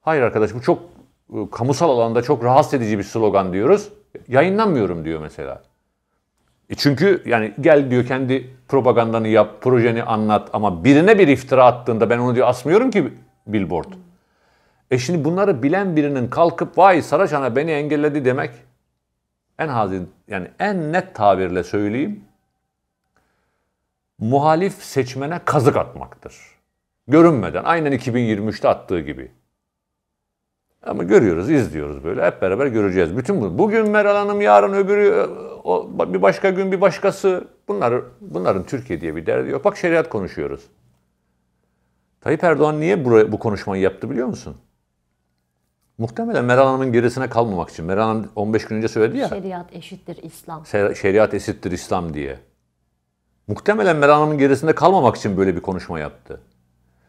hayır arkadaş bu çok e, kamusal alanda çok rahatsız edici bir slogan diyoruz. Yayınlanmıyorum diyor mesela. E çünkü yani gel diyor kendi propagandanı yap, projeni anlat ama birine bir iftira attığında ben onu diyor asmıyorum ki billboard. E şimdi bunları bilen birinin kalkıp vay Saraçhane beni engelledi demek en hazin yani en net tabirle söyleyeyim muhalif seçmene kazık atmaktır. Görünmeden aynen 2023'te attığı gibi. Ama görüyoruz, izliyoruz böyle. Hep beraber göreceğiz. Bütün bu. Bugün Meral Hanım, yarın öbürü, e, o, bir başka gün bir başkası. Bunlar, bunların Türkiye diye bir derdi yok. Bak şeriat konuşuyoruz. Tayyip Erdoğan niye bu, bu konuşmayı yaptı biliyor musun? Muhtemelen Meral Hanım'ın gerisine kalmamak için. Meral Hanım 15 gün önce söyledi ya. Şeriat eşittir İslam. Şeriat eşittir İslam diye. Muhtemelen Meral Hanım'ın gerisinde kalmamak için böyle bir konuşma yaptı.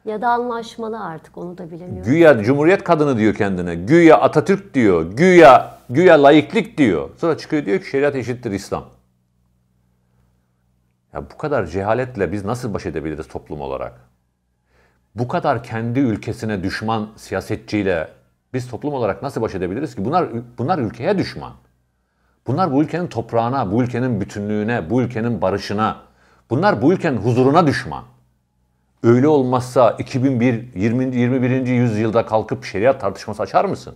Ya da anlaşmalı artık onu da bilemiyorum. Güya Cumhuriyet kadını diyor kendine. Güya Atatürk diyor. Güya güya laiklik diyor. Sonra çıkıyor diyor ki şeriat eşittir İslam. Ya bu kadar cehaletle biz nasıl baş edebiliriz toplum olarak? Bu kadar kendi ülkesine düşman siyasetçiyle biz toplum olarak nasıl baş edebiliriz ki? Bunlar bunlar ülkeye düşman. Bunlar bu ülkenin toprağına, bu ülkenin bütünlüğüne, bu ülkenin barışına, bunlar bu ülkenin huzuruna düşman. Öyle olmazsa 2001 20, 21. yüzyılda kalkıp şeriat tartışması açar mısın?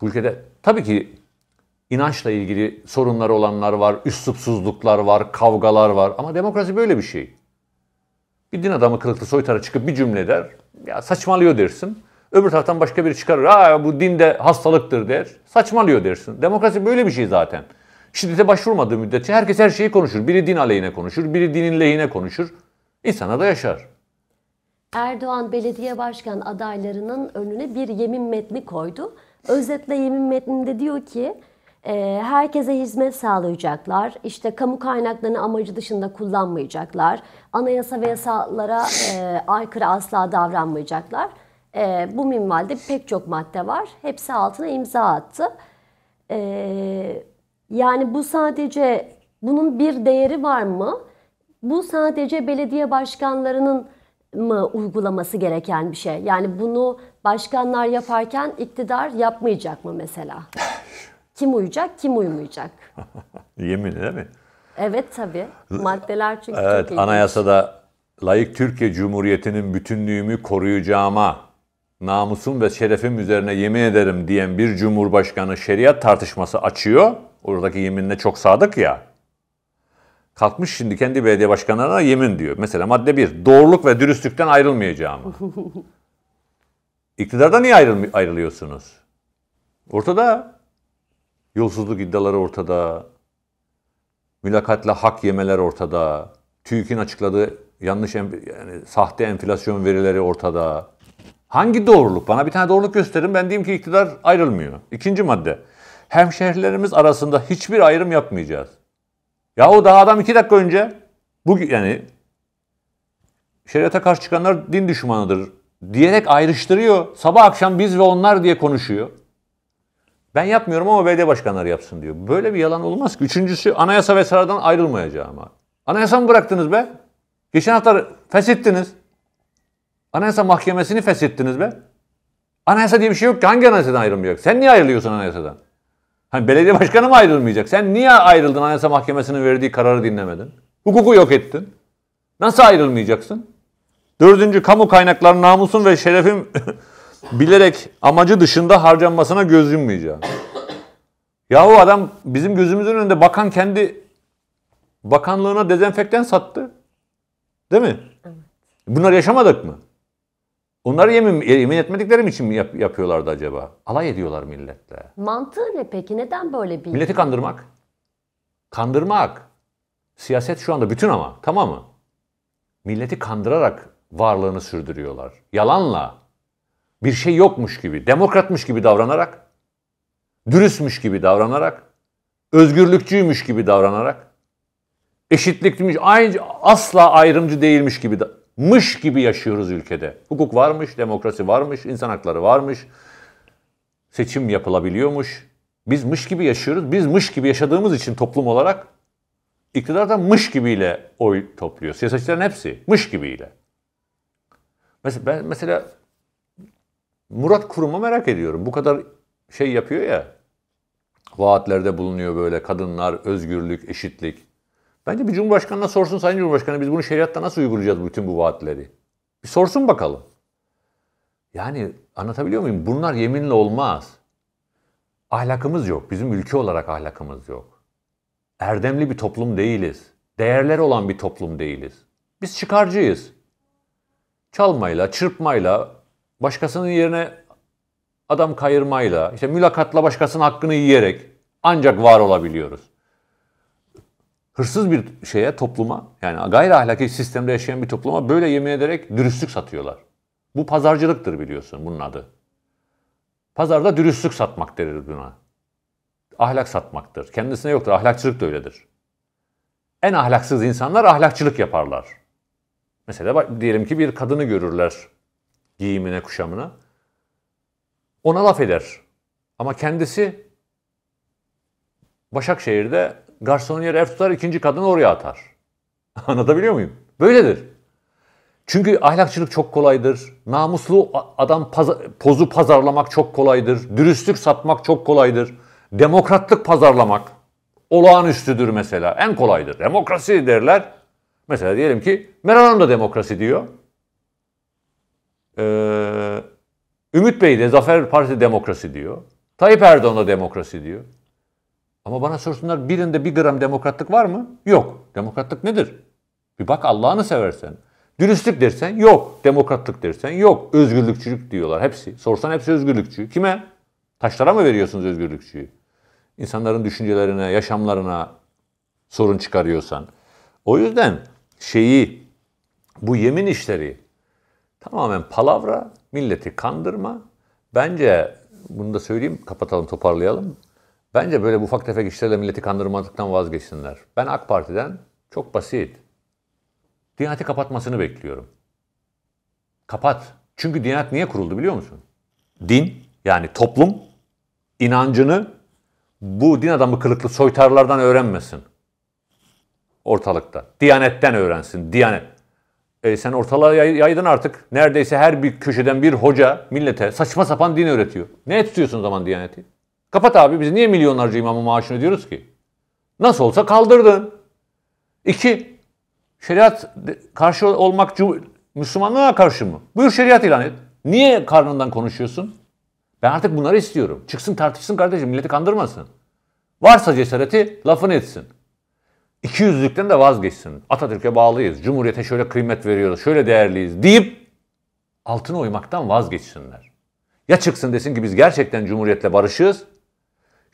Bu ülkede tabii ki inançla ilgili sorunları olanlar var, üslupsuzluklar var, kavgalar var ama demokrasi böyle bir şey. Bir din adamı kılıklı soytara çıkıp bir cümle der, ya saçmalıyor dersin. Öbür taraftan başka biri çıkarır. Aa bu dinde hastalıktır der. Saçmalıyor dersin. Demokrasi böyle bir şey zaten. Şiddete başvurmadığı müddetçe herkes her şeyi konuşur. Biri din aleyhine konuşur, biri dinin lehine konuşur. İnsana da yaşar. Erdoğan belediye başkan adaylarının önüne bir yemin metni koydu. Özetle yemin metninde diyor ki ee, herkese hizmet sağlayacaklar, İşte kamu kaynaklarını amacı dışında kullanmayacaklar, anayasa ve yasalara e, aykırı asla davranmayacaklar. E, bu minvalde pek çok madde var. Hepsi altına imza attı. E, yani bu sadece bunun bir değeri var mı? Bu sadece belediye başkanlarının mı uygulaması gereken bir şey? Yani bunu başkanlar yaparken iktidar yapmayacak mı mesela? Kim uyacak, kim uymayacak? Yemin değil mi? Evet tabii. Maddeler çünkü evet, çok ilginç. Anayasada layık Türkiye Cumhuriyeti'nin bütünlüğümü koruyacağıma namusum ve şerefim üzerine yemin ederim diyen bir cumhurbaşkanı şeriat tartışması açıyor. Oradaki yeminle çok sadık ya. Kalkmış şimdi kendi belediye başkanlarına yemin diyor. Mesela madde 1. Doğruluk ve dürüstlükten ayrılmayacağım. İktidarda niye ayrıl ayrılıyorsunuz? Ortada. Yolsuzluk iddiaları ortada. Mülakatla hak yemeler ortada. TÜİK'in açıkladığı yanlış yani sahte enflasyon verileri ortada. Hangi doğruluk? Bana bir tane doğruluk gösterin. Ben diyeyim ki iktidar ayrılmıyor. İkinci madde. Hemşehrilerimiz arasında hiçbir ayrım yapmayacağız. Yahu daha adam iki dakika önce bu yani şeriata karşı çıkanlar din düşmanıdır diyerek ayrıştırıyor. Sabah akşam biz ve onlar diye konuşuyor. Ben yapmıyorum ama belediye başkanları yapsın diyor. Böyle bir yalan olmaz ki. Üçüncüsü anayasa ve sıradan ayrılmayacağım abi. Anayasa mı bıraktınız be? Geçen hafta feshettiniz. Anayasa Mahkemesi'ni feshettiniz be. Anayasa diye bir şey yok ki. Hangi anayasadan ayrılmayacak? Sen niye ayrılıyorsun anayasadan? Hani belediye başkanı mı ayrılmayacak? Sen niye ayrıldın Anayasa Mahkemesi'nin verdiği kararı dinlemedin? Hukuku yok ettin. Nasıl ayrılmayacaksın? Dördüncü, kamu kaynaklarının namusun ve şerefim bilerek amacı dışında harcanmasına göz yummayacağım. Yahu adam bizim gözümüzün önünde bakan kendi bakanlığına dezenfektan sattı. Değil mi? Bunlar yaşamadık mı? Bunları yemin, yemin etmediklerim için mi yap, yapıyorlardı acaba? Alay ediyorlar milletle. Mantığı ne peki? Neden böyle bir... Milleti kandırmak. Kandırmak. Siyaset şu anda bütün ama tamam mı? Milleti kandırarak varlığını sürdürüyorlar. Yalanla. Bir şey yokmuş gibi, demokratmış gibi davranarak, dürüstmüş gibi davranarak, özgürlükçüymüş gibi davranarak, eşitlikmiş, aynı asla ayrımcı değilmiş gibi da- mış gibi yaşıyoruz ülkede. Hukuk varmış, demokrasi varmış, insan hakları varmış. Seçim yapılabiliyormuş. Biz mış gibi yaşıyoruz. Biz mış gibi yaşadığımız için toplum olarak iktidar da mış gibiyle oy topluyor. Siyasetçilerin hepsi mış gibiyle. Mesela, ben, mesela Murat Kurum'u merak ediyorum. Bu kadar şey yapıyor ya. Vaatlerde bulunuyor böyle kadınlar, özgürlük, eşitlik. Bence bir Cumhurbaşkanı'na sorsun Sayın Cumhurbaşkanı biz bunu şeriatta nasıl uygulayacağız bütün bu vaatleri? Bir sorsun bakalım. Yani anlatabiliyor muyum? Bunlar yeminle olmaz. Ahlakımız yok. Bizim ülke olarak ahlakımız yok. Erdemli bir toplum değiliz. Değerler olan bir toplum değiliz. Biz çıkarcıyız. Çalmayla, çırpmayla, başkasının yerine adam kayırmayla, işte mülakatla başkasının hakkını yiyerek ancak var olabiliyoruz hırsız bir şeye, topluma, yani gayri ahlaki sistemde yaşayan bir topluma böyle yemin ederek dürüstlük satıyorlar. Bu pazarcılıktır biliyorsun bunun adı. Pazarda dürüstlük satmak deriz buna. Ahlak satmaktır. Kendisine yoktur. Ahlakçılık da öyledir. En ahlaksız insanlar ahlakçılık yaparlar. Mesela bak, diyelim ki bir kadını görürler giyimine, kuşamına. Ona laf eder. Ama kendisi Başakşehir'de garsoniyer ev tutar, ikinci kadın oraya atar. Anlatabiliyor muyum? Böyledir. Çünkü ahlakçılık çok kolaydır. Namuslu adam pozu pazarlamak çok kolaydır. Dürüstlük satmak çok kolaydır. Demokratlık pazarlamak olağanüstüdür mesela. En kolaydır. Demokrasi derler. Mesela diyelim ki Meral Hanım da demokrasi diyor. Ee, Ümit Bey de Zafer Partisi demokrasi diyor. Tayyip Erdoğan da demokrasi diyor. Ama bana sorsunlar birinde bir gram demokratlık var mı? Yok. Demokratlık nedir? Bir bak Allah'ını seversen. Dürüstlük dersen yok. Demokratlık dersen yok. Özgürlükçülük diyorlar hepsi. Sorsan hepsi özgürlükçü. Kime? Taşlara mı veriyorsunuz özgürlükçüyü? İnsanların düşüncelerine, yaşamlarına sorun çıkarıyorsan. O yüzden şeyi, bu yemin işleri tamamen palavra, milleti kandırma. Bence bunu da söyleyeyim, kapatalım, toparlayalım. Bence böyle ufak tefek işlerle milleti kandırmaktan vazgeçsinler. Ben AK Parti'den çok basit. Diyaneti kapatmasını bekliyorum. Kapat. Çünkü Diyanet niye kuruldu biliyor musun? Din yani toplum inancını bu din adamı kılıklı soytarlardan öğrenmesin. Ortalıkta. Diyanetten öğrensin. Diyanet. E sen ortalığa yaydın artık. Neredeyse her bir köşeden bir hoca millete saçma sapan din öğretiyor. Ne tutuyorsun o zaman Diyaneti? Kapat abi biz niye milyonlarca imamın maaşını ödüyoruz ki? Nasıl olsa kaldırdın. İki, şeriat karşı olmak Müslümanlığa karşı mı? Buyur şeriat ilan et. Niye karnından konuşuyorsun? Ben artık bunları istiyorum. Çıksın tartışsın kardeşim milleti kandırmasın. Varsa cesareti lafını etsin. İki yüzlükten de vazgeçsin. Atatürk'e bağlıyız. Cumhuriyete şöyle kıymet veriyoruz. Şöyle değerliyiz deyip altına uymaktan vazgeçsinler. Ya çıksın desin ki biz gerçekten cumhuriyetle barışığız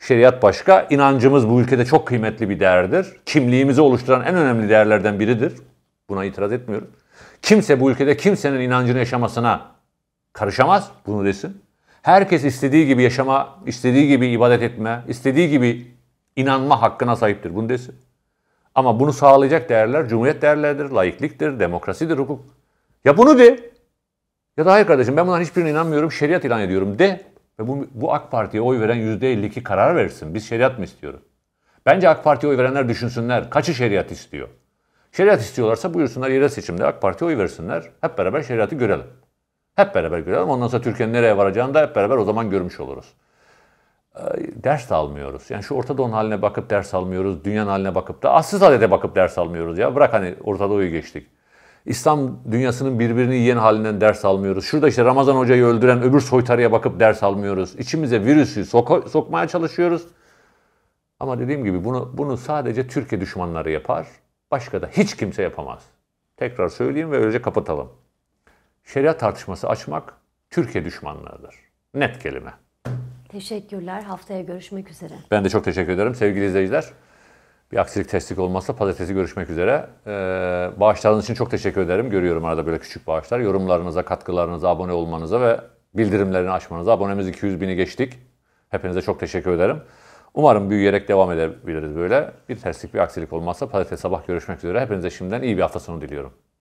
Şeriat başka. İnancımız bu ülkede çok kıymetli bir değerdir. Kimliğimizi oluşturan en önemli değerlerden biridir. Buna itiraz etmiyorum. Kimse bu ülkede kimsenin inancını yaşamasına karışamaz. Bunu desin. Herkes istediği gibi yaşama, istediği gibi ibadet etme, istediği gibi inanma hakkına sahiptir. Bunu desin. Ama bunu sağlayacak değerler cumhuriyet değerleridir, laikliktir, demokrasidir, hukuk. Ya bunu de. Ya da hayır kardeşim ben bunların hiçbirine inanmıyorum, şeriat ilan ediyorum de. Ve bu, bu AK Parti'ye oy veren %52 karar versin. Biz şeriat mı istiyoruz? Bence AK Parti'ye oy verenler düşünsünler. Kaçı şeriat istiyor? Şeriat istiyorlarsa buyursunlar yerel seçimde AK Parti'ye oy versinler. Hep beraber şeriatı görelim. Hep beraber görelim. Ondan sonra Türkiye'nin nereye varacağını da hep beraber o zaman görmüş oluruz. Ee, ders de almıyoruz. Yani şu Orta Doğu'nun haline bakıp ders almıyoruz. Dünyanın haline bakıp da assiz adede bakıp ders almıyoruz ya. Bırak hani Orta Doğu'yu geçtik. İslam dünyasının birbirini yiyen halinden ders almıyoruz. Şurada işte Ramazan Hoca'yı öldüren öbür soytarıya bakıp ders almıyoruz. İçimize virüsü soka, sokmaya çalışıyoruz. Ama dediğim gibi bunu, bunu sadece Türkiye düşmanları yapar. Başka da hiç kimse yapamaz. Tekrar söyleyeyim ve öylece kapatalım. Şeriat tartışması açmak Türkiye düşmanlarıdır. Net kelime. Teşekkürler. Haftaya görüşmek üzere. Ben de çok teşekkür ederim sevgili izleyiciler bir aksilik testlik olmazsa pazartesi görüşmek üzere. Ee, bağışlarınız için çok teşekkür ederim. Görüyorum arada böyle küçük bağışlar. Yorumlarınıza, katkılarınıza, abone olmanıza ve bildirimlerini açmanıza. Abonemiz 200 bini geçtik. Hepinize çok teşekkür ederim. Umarım büyüyerek devam edebiliriz böyle. Bir terslik, bir aksilik olmazsa pazartesi sabah görüşmek üzere. Hepinize şimdiden iyi bir hafta sonu diliyorum.